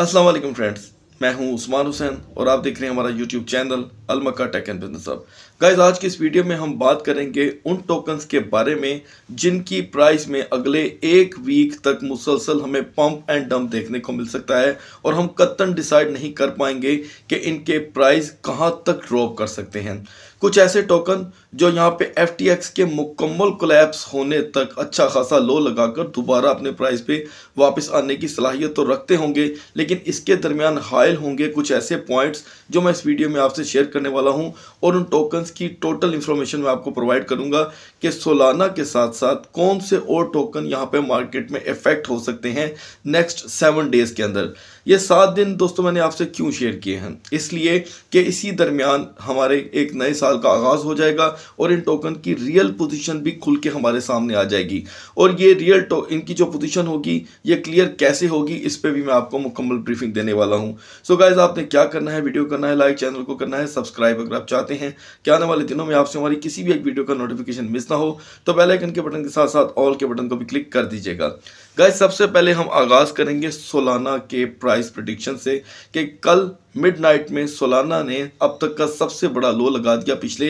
अस्सलाम वालेकुम फ्रेंड्स मैं हूं उस्मान हुसैन और आप देख रहे हैं हमारा यूट्यूब चैनल अलमक्का टेक एंड बिजनेस अब गाइज आज की इस वीडियो में हम बात करेंगे उन टोकन्स के बारे में जिनकी प्राइस में अगले एक वीक तक मुसलसल हमें पंप एंड डंप देखने को मिल सकता है और हम कत्तन डिसाइड नहीं कर पाएंगे कि इनके प्राइस कहाँ तक ड्रॉप कर सकते हैं कुछ ऐसे टोकन जो यहाँ पे एफ के मुकम्मल कोलैप्स होने तक अच्छा खासा लो लगाकर दोबारा अपने प्राइस पे वापस आने की सलाहियत तो रखते होंगे लेकिन इसके दरमियान हायल होंगे कुछ ऐसे पॉइंट्स जो मैं इस वीडियो में आपसे शेयर करने वाला हूँ और उन टोकन्स की टोटल इन्फॉर्मेशन मैं आपको प्रोवाइड करूँगा कि सोलाना के साथ साथ कौन से और टोकन यहाँ पर मार्केट में इफेक्ट हो सकते हैं नेक्स्ट सेवन डेज़ के अंदर ये सात दिन दोस्तों मैंने आपसे क्यों शेयर किए हैं इसलिए कि इसी दरमियान हमारे एक नए साथ साल का आगाज़ हो जाएगा और इन टोकन की रियल पोजीशन भी खुल के हमारे सामने आ जाएगी और ये रियल टो इनकी जो पोजीशन होगी ये क्लियर कैसे होगी इस पर भी मैं आपको मुकम्मल ब्रीफिंग देने वाला हूँ सो गाइज आपने क्या करना है वीडियो करना है लाइक चैनल को करना है सब्सक्राइब अगर आप चाहते हैं कि आने वाले दिनों में आपसे हमारी किसी भी एक वीडियो का नोटिफिकेशन मिस ना हो तो बेलाइकन के बटन के साथ साथ ऑल के बटन को भी क्लिक कर दीजिएगा गाइस सबसे पहले हम आगाज़ करेंगे सोलाना के प्राइस प्रडिक्शन से कि कल मिडनाइट में सोलाना ने अब तक का सबसे बड़ा लो लगा दिया पिछले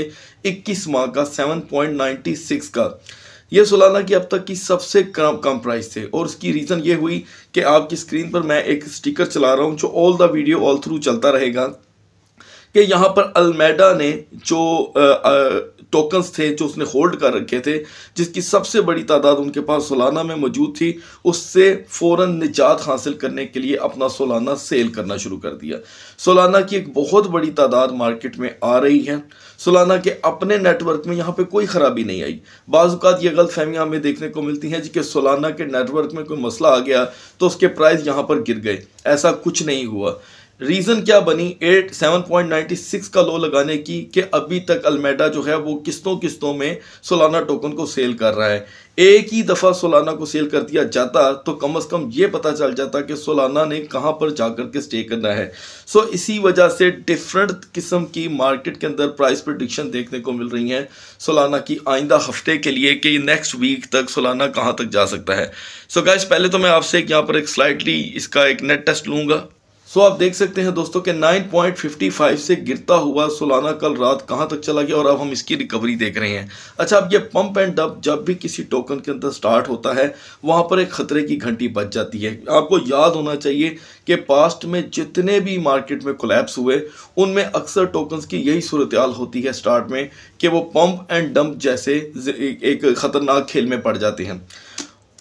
21 माह का 7.96 का यह सोलाना की अब तक की सबसे कम कम प्राइस थे और उसकी रीज़न ये हुई कि आपकी स्क्रीन पर मैं एक स्टिकर चला रहा हूँ जो all the video all through चलता रहेगा कि यहाँ पर अलमेडा ने जो टोकन्स थे जो उसने होल्ड कर रखे थे जिसकी सबसे बड़ी तादाद उनके पास सोलाना में मौजूद थी उससे फ़ौर निजात हासिल करने के लिए अपना सोलाना सेल करना शुरू कर दिया सोलाना की एक बहुत बड़ी तादाद मार्केट में आ रही है सोलाना के अपने नेटवर्क में यहाँ पे कोई ख़राबी नहीं आई बाज़ात ये गलत फहमियाँ हमें देखने को मिलती हैं कि सोलाना के नेटवर्क में कोई मसला आ गया तो उसके प्राइस यहाँ पर गिर गए ऐसा कुछ नहीं हुआ रीज़न क्या बनी eight seven point ninety six का लो लगाने की कि अभी तक अलमेडा जो है वो किस्तों किस्तों में सोलाना टोकन को सेल कर रहा है एक ही दफ़ा सोलाना को सेल कर दिया जाता तो कम अज़ कम ये पता चल जाता कि सोलाना ने कहाँ पर जाकर के स्टे करना है सो इसी वजह से डिफरेंट किस्म की मार्केट के अंदर प्राइस प्रडिक्शन देखने को मिल रही हैं सोलाना की आइंदा हफ्ते के लिए कि नेक्स्ट वीक तक सोलाना कहाँ तक जा सकता है सो so गाइस पहले तो मैं आपसे यहाँ पर एक स्लाइटली इसका एक नेट टेस्ट लूँगा सो आप देख सकते हैं दोस्तों के 9.55 से गिरता हुआ सोलाना कल रात कहां तक चला गया और अब हम इसकी रिकवरी देख रहे हैं अच्छा अब ये पंप एंड डब जब भी किसी टोकन के अंदर स्टार्ट होता है वहां पर एक खतरे की घंटी बच जाती है आपको याद होना चाहिए कि पास्ट में जितने भी मार्केट में कोलेप्स हुए उनमें अक्सर टोकन की यही सूरत होती है स्टार्ट में कि वो पंप एंड डम्प जैसे एक ख़तरनाक खेल में पड़ जाते हैं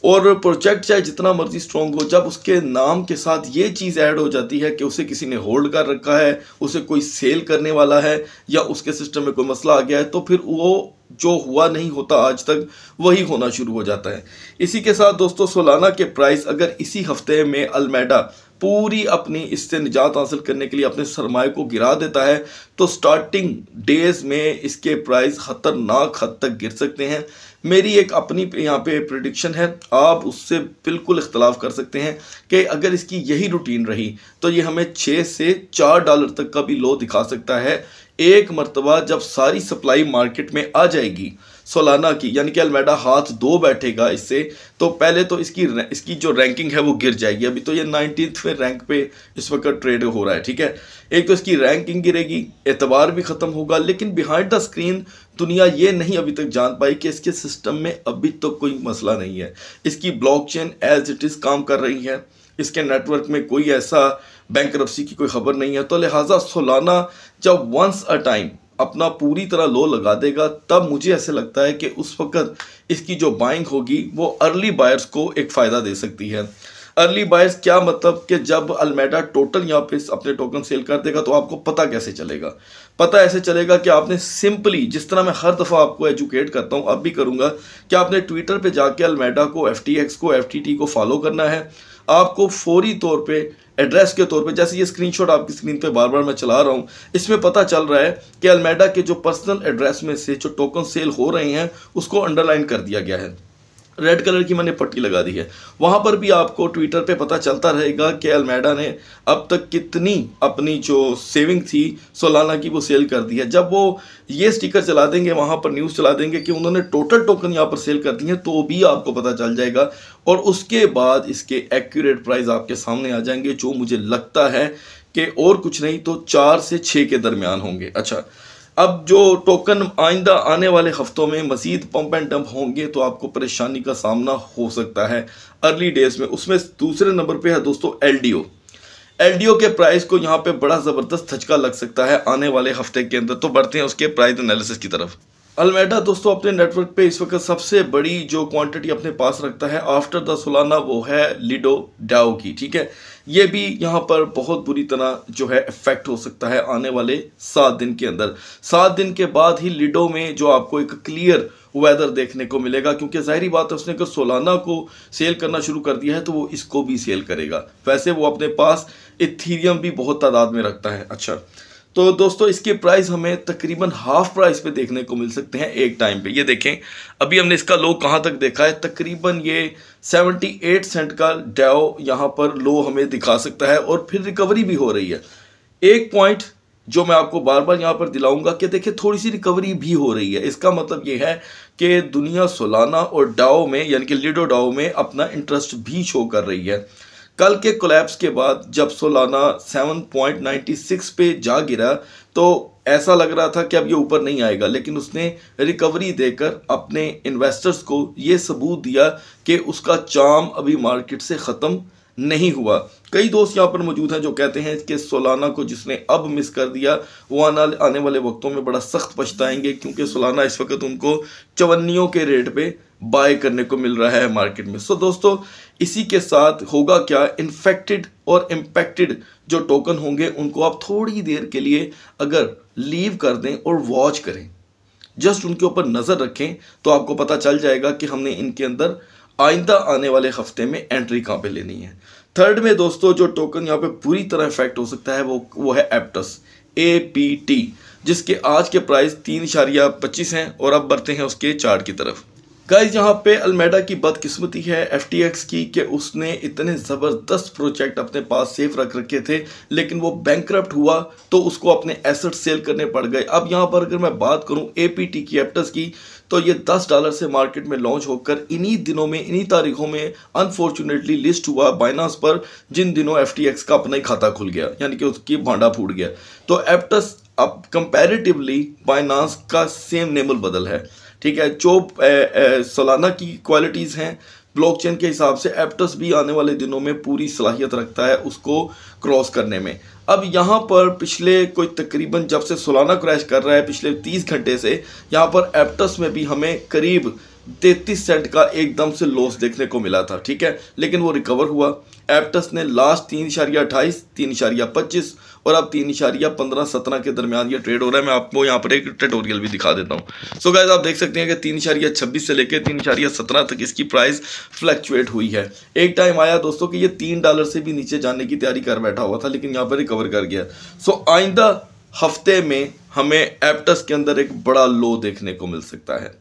और प्रोजेक्ट चाहे जितना मर्जी स्ट्रॉन्ग हो जब उसके नाम के साथ ये चीज़ ऐड हो जाती है कि उसे किसी ने होल्ड कर रखा है उसे कोई सेल करने वाला है या उसके सिस्टम में कोई मसला आ गया है तो फिर वो जो हुआ नहीं होता आज तक वही होना शुरू हो जाता है इसी के साथ दोस्तों सोलाना के प्राइस अगर इसी हफ्ते में अलमेडा पूरी अपनी इससे निजात हासिल करने के लिए अपने सरमाए को गिरा देता है तो स्टार्टिंग डेज में इसके प्राइस खतरनाक हद तक गिर सकते हैं मेरी एक अपनी यहाँ पे प्रडिक्शन है आप उससे बिल्कुल इख्तलाफ कर सकते हैं कि अगर इसकी यही रूटीन रही तो ये हमें छः से चार डॉलर तक का भी लो दिखा सकता है एक मरतबा जब सारी सप्लाई मार्केट में आ जाएगी सोलाना की यानी कि अलमेडा हाथ दो बैठेगा इससे तो पहले तो इसकी इसकी जो रैंकिंग है वो गिर जाएगी अभी तो ये नाइनटीन रैंक पे इस वक्त ट्रेड हो रहा है ठीक है एक तो इसकी रैंकिंग गिरेगी एतबार भी ख़त्म होगा लेकिन बिहाइंड द स्क्रीन दुनिया ये नहीं अभी तक जान पाई कि इसके सिस्टम में अभी तो कोई मसला नहीं है इसकी blockchain as it is काम कर रही है इसके नेटवर्क में कोई ऐसा बैंक की कोई खबर नहीं है तो लिहाजा सोलाना जब वंस अ टाइम अपना पूरी तरह लो लगा देगा तब मुझे ऐसे लगता है कि उस वक्त इसकी जो बाइंग होगी वो अर्ली बायर्स को एक फ़ायदा दे सकती है अर्ली बायर्स क्या मतलब कि जब अलमेडा टोटल यहाँ पे अपने टोकन सेल कर देगा तो आपको पता कैसे चलेगा पता ऐसे चलेगा कि आपने सिंपली जिस तरह मैं हर दफ़ा आपको एजुकेट करता हूँ अब भी करूँगा कि आपने ट्विटर पे जाके अलमेडा को एफ को एफ को एफ को फॉलो करना है आपको फौरी तौर पर एड्रेस के तौर पे जैसे ये स्क्रीनशॉट आपकी स्क्रीन पे बार बार मैं चला रहा हूँ इसमें पता चल रहा है कि अल्मेडा के जो पर्सनल एड्रेस में से जो टोकन सेल हो रहे हैं उसको अंडरलाइन कर दिया गया है रेड कलर की मैंने पट्टी लगा दी है वहाँ पर भी आपको ट्विटर पे पता चलता रहेगा कि अलमेडा ने अब तक कितनी अपनी जो सेविंग थी सोलाना की वो सेल कर दी है जब वो ये स्टिकर चला देंगे वहाँ पर न्यूज़ चला देंगे कि उन्होंने टोटल टोकन यहाँ पर सेल कर दी है तो भी आपको पता चल जाएगा और उसके बाद इसके एक्यूरेट प्राइस आपके सामने आ जाएंगे जो मुझे लगता है कि और कुछ नहीं तो चार से छः के दरमियान होंगे अच्छा अब जो टोकन आइंदा आने वाले हफ्तों में मज़ीद पम्प एंड डंप होंगे तो आपको परेशानी का सामना हो सकता है अर्ली डेज़ में उसमें दूसरे नंबर पे है दोस्तों एलडीओ एलडीओ के प्राइस को यहाँ पे बड़ा ज़बरदस्त थचका लग सकता है आने वाले हफ्ते के अंदर तो बढ़ते हैं उसके प्राइस एनालिसिस की तरफ अलमेडा दोस्तों अपने नेटवर्क पे इस वक्त सबसे बड़ी जो क्वांटिटी अपने पास रखता है आफ्टर द सुलाना वो है लिडो डाओ की ठीक है ये भी यहाँ पर बहुत बुरी तरह जो है इफेक्ट हो सकता है आने वाले सात दिन के अंदर सात दिन के बाद ही लिडो में जो आपको एक क्लियर वेदर देखने को मिलेगा क्योंकि जाहरी बात है उसने अगर सोलाना को सेल करना शुरू कर दिया है तो वो इसको भी सेल करेगा वैसे वो अपने पास इथीरियम भी बहुत तादाद में रखता है अच्छा तो दोस्तों इसके प्राइस हमें तकरीबन हाफ प्राइस पे देखने को मिल सकते हैं एक टाइम पे ये देखें अभी हमने इसका लो कहाँ तक देखा है तकरीबन ये 78 सेंट का डाओ यहाँ पर लो हमें दिखा सकता है और फिर रिकवरी भी हो रही है एक पॉइंट जो मैं आपको बार बार यहाँ पर दिलाऊंगा कि देखिए थोड़ी सी रिकवरी भी हो रही है इसका मतलब ये है कि दुनिया सोलाना और डाओ में यानी कि लिडो डाओ में अपना इंटरेस्ट भी शो कर रही है कल के कोलैप्स के बाद जब सोलाना 7.96 पे जा गिरा तो ऐसा लग रहा था कि अब ये ऊपर नहीं आएगा लेकिन उसने रिकवरी देकर अपने इन्वेस्टर्स को ये सबूत दिया कि उसका चाम अभी मार्केट से ख़त्म नहीं हुआ कई दोस्त यहाँ पर मौजूद हैं जो कहते हैं कि सोलाना को जिसने अब मिस कर दिया वो आना आने वाले वक्तों में बड़ा सख्त पछताएंगे क्योंकि सोलाना इस वक्त उनको चवन्नियों के रेट पे बाय करने को मिल रहा है मार्केट में सो दोस्तों इसी के साथ होगा क्या इन्फेक्टेड और इम्पेक्टेड जो टोकन होंगे उनको आप थोड़ी देर के लिए अगर लीव कर दें और वॉच करें जस्ट उनके ऊपर नज़र रखें तो आपको पता चल जाएगा कि हमने इनके अंदर आइंदा आने वाले हफ्ते में एंट्री कहाँ पे लेनी है थर्ड में दोस्तों जो टोकन यहाँ पे पूरी तरह इफेक्ट हो सकता है वो वो है एप्टस ए पी टी जिसके आज के प्राइस तीन इशारिया पच्चीस हैं और अब बढ़ते हैं उसके चार्ट की तरफ गाइज यहाँ पे अल्मेडा की बदकिस्मती है एफ की कि उसने इतने ज़बरदस्त प्रोजेक्ट अपने पास सेफ रख रखे थे लेकिन वो बैंक हुआ तो उसको अपने एसेट सेल करने पड़ गए अब यहाँ पर अगर मैं बात करूँ ए पी की एप्टस की तो ये 10 डॉलर से मार्केट में लॉन्च होकर इन्हीं दिनों में इन्हीं तारीखों में अनफॉर्चुनेटली लिस्ट हुआ बाइनास पर जिन दिनों एफ का अपना ही खाता खुल गया यानी कि उसकी भांडा फूट गया तो एप्टस अब कंपेरेटिवली बाइनास का सेम नेमल बदल है ठीक है जो सालाना की क्वालिटीज़ हैं ब्लॉकचेन के हिसाब से एप्टस भी आने वाले दिनों में पूरी सलाहियत रखता है उसको क्रॉस करने में अब यहाँ पर पिछले कोई तकरीबन जब से सोलाना क्रैश कर रहा है पिछले 30 घंटे से यहाँ पर एप्टस में भी हमें करीब तैतीस सेंट का एकदम से लॉस देखने को मिला था ठीक है लेकिन वो रिकवर हुआ एप्टस ने लास्ट तीन इशारिया अट्ठाईस तीन इशारिया पच्चीस और अब तीन इशारिया पंद्रह सत्रह के दरमियान ये ट्रेड हो रहा है मैं आपको यहाँ पर एक ट्रेटोरियल भी दिखा देता हूँ सो गैज आप देख सकते हैं कि तीन इशारिया छब्बीस से लेकर तीन इशारिया सत्रह तक इसकी प्राइस फ्लैक्चुएट हुई है एक टाइम आया दोस्तों कि ये तीन डॉलर से भी नीचे जाने की तैयारी कर बैठा हुआ था लेकिन यहाँ पर रिकवर कर गया सो आइंदा हफ्ते में हमें एप्टस के अंदर एक बड़ा लो देखने को मिल सकता है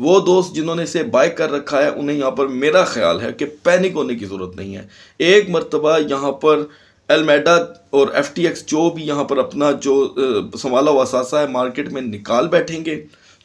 वो दोस्त जिन्होंने इसे बाय कर रखा है उन्हें यहाँ पर मेरा ख्याल है कि पैनिक होने की ज़रूरत नहीं है एक मरतबा यहाँ पर एलमेडा और एफ टी एक्स जो भी यहाँ पर अपना जो संभाला हुआ सासा है मार्केट में निकाल बैठेंगे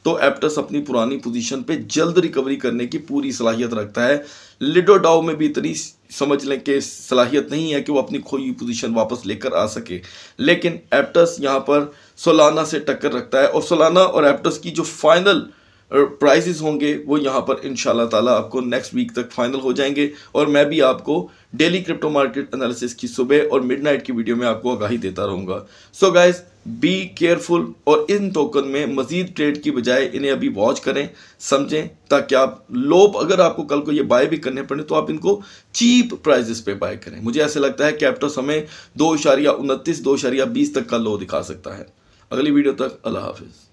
तो एप्टस अपनी पुरानी पोजीशन पे जल्द रिकवरी करने की पूरी सलाहियत रखता है लिडो डाओ में भी इतनी समझ लें कि सलाहियत नहीं है कि वो अपनी खोई हुई पोजीशन वापस लेकर आ सके लेकिन एप्टस यहाँ पर सोलाना से टक्कर रखता है और सोलाना और एप्टस की जो फाइनल प्राइजेज होंगे वो यहाँ पर इन ताला आपको नेक्स्ट वीक तक फाइनल हो जाएंगे और मैं भी आपको डेली क्रिप्टो मार्केट एनालिसिस की सुबह और मिडनाइट की वीडियो में आपको आगाही देता रहूँगा सो गाइज बी केयरफुल और इन टोकन में मजीद ट्रेड की बजाय इन्हें अभी वॉच करें समझें ताकि आप लोप अगर आपको कल को ये बाय भी करने पड़े तो आप इनको चीप प्राइजेस पे बाय करें मुझे ऐसे लगता है कैप्टो समय दो इशारिया उनतीस दो इशारिया बीस तक का लो दिखा सकता है अगली वीडियो तक अल्लाह हाफिज़